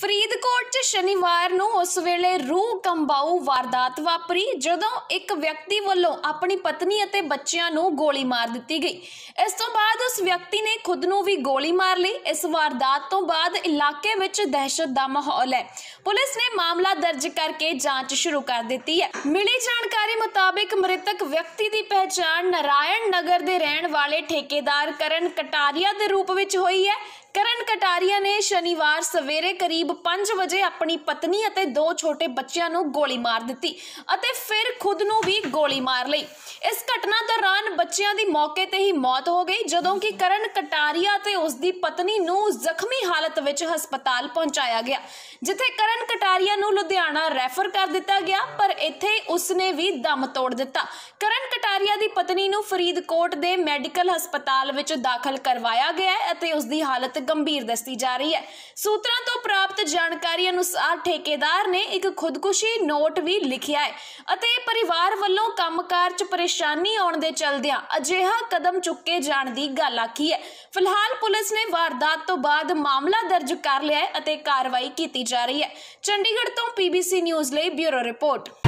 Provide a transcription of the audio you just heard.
ਫਰੀਦਕੋਟ 'ਚ ਸ਼ਨੀਵਾਰ ਨੂੰ ਉਸ ਵੇਲੇ ਰੂਹ ਕੰਬਾਉ ਵਾਰਦਾਤ ਵਾਪਰੀ ਜਦੋਂ ਇੱਕ ਵਿਅਕਤੀ ਵੱਲੋਂ ਆਪਣੀ ਪਤਨੀ ਅਤੇ ਬੱਚਿਆਂ ਨੂੰ ਗੋਲੀ ਮਾਰ ਦਿੱਤੀ ਗਈ ਇਸ ਤੋਂ ਬਾਅਦ ਉਸ ਵਿਅਕਤੀ ਨੇ ਖੁਦ ਨੂੰ ਵੀ ਗੋਲੀ ਮਾਰ ਲਈ ਇਸ ਵਾਰਦਾਤ ਤੋਂ ਬਾਅਦ ਇਲਾਕੇ ਵਿੱਚ ਦਹਿਸ਼ਤ ਦਾ ਮਾਹੌਲ ਹੈ ਪੁਲਿਸ ਨੇ ਮਾਮਲਾ ਦਰਜ ਕਰਕੇ ਜਾਂਚ ਸ਼ੁਰੂ ਕਰ ਦਿੱਤੀ ਹੈ ਮਿਲੀ ਜਾਣਕਾਰੀ ਮੁਤਾਬਕ ਮ੍ਰਿਤਕ ਵਿਅਕਤੀ ਦੀ ਪਹਿਚਾਣ ਨਾਰਾਇਣ ਨਗਰ ਦੇ ਰਹਿਣ ਵਾਲੇ ਠੇਕੇਦਾਰ ਕਰਨ ਕਟਾਰੀਆ ਦੇ ਰੂਪ ਵਿੱਚ ਹੋਈ ਹੈ ਕਰਨ ਕਟਾਰੀਆ ਨੇ ਸ਼ਨੀਵਾਰ ਸਵੇਰੇ ਕਰੀਬ 5 ਵਜੇ ਆਪਣੀ ਪਤਨੀ ਅਤੇ ਦੋ ਛੋਟੇ ਬੱਚਿਆਂ ਨੂੰ ਗੋਲੀ ਮਾਰ ਦਿੱਤੀ ਅਤੇ ਫਿਰ ਖੁਦ ਨੂੰ ਵੀ ਗੋਲੀ ਮਾਰ ਲਈ ਇਸ ਘਟਨਾ ਦੌਰਾਨ ਬੱਚਿਆਂ ਦੀ ਮੌਕੇ ਤੇ ਹੀ ਮੌਤ ਹੋ ਗਈ ਜਦੋਂ ਕਿ ਕਰਨ ਕਟਾਰੀਆ ਤੇ ਉਸ ਦੀ ਪਤਨੀ ਨੂੰ ਜ਼ਖਮੀ ਹਾਲਤ ਵਿੱਚ ਹਸਪਤਾਲ ਪਹੁੰਚਾਇਆ ਗਿਆ ਜਿੱਥੇ ਕਰਨ ਕਟਾਰੀਆ ਨੂੰ ਲੁਧਿਆਣਾ ਰੈਫਰ ਕਰ ਦਿੱਤਾ ਗਿਆ ਪਰ ਇੱਥੇ ਉਸ ਨੇ ਵੀ ਦਮ ਤੋੜ ਦਿੱਤਾ ਕਰਨ ਕਟਾਰੀਆ ਦੀ ਪਤਨੀ ਨੂੰ ਫਰੀਦਕੋਟ ਦੇ ਮੈਡੀਕਲ ਹਸਪਤਾਲ ਵਿੱਚ ਦਾਖਲ ਕਰਵਾਇਆ ਗਿਆ ਅਤੇ ਉਸ ਦੀ ਹਾਲਤ ਗੰਭੀਰ ਦੱਸੀ ਜਾ ਰਹੀ ਹੈ ਸੂਤਰਾਂ ਤੋਂ ਪ੍ਰਾਪਤ ਜਾਣਕਾਰੀ ਅਨੁਸਾਰ ਠੇਕੇਦਾਰ ਨੇ ਇੱਕ ਖੁਦਕੁਸ਼ੀ ਨੋਟ ਵੀ ਲਿਖਿਆ ਹੈ ਅਤੇ ਪਰਿਵਾਰ ਵੱਲੋਂ ਕੰਮਕਾਰ 'ਚ ਪਰੇਸ਼ਾਨੀ ਆਉਣ ਦੇ ਚਲਦਿਆਂ ਅਜਿਹਾ ਕਦਮ ਚੁੱਕੇ ਜਾਣ ਦੀ ਗੱਲ ਆਖੀ ਹੈ ਫਿਲਹਾਲ ਪੁਲਿਸ ਨੇ ਵਾਰਦਾਤ ਤੋਂ ਬਾਅਦ ਮਾਮਲਾ ਦਰਜ ਕਰ ਲਿਆ ਹੈ ਅਤੇ ਕਾਰਵਾਈ ਕੀਤੀ ਜਾ ਰਹੀ ਹੈ ਚੰਡੀਗੜ੍ਹ ਤੋਂ ਪੀਬੀਸੀ ਨਿਊਜ਼ ਲਈ ਬਿਊਰੋ ਰਿਪੋਰਟ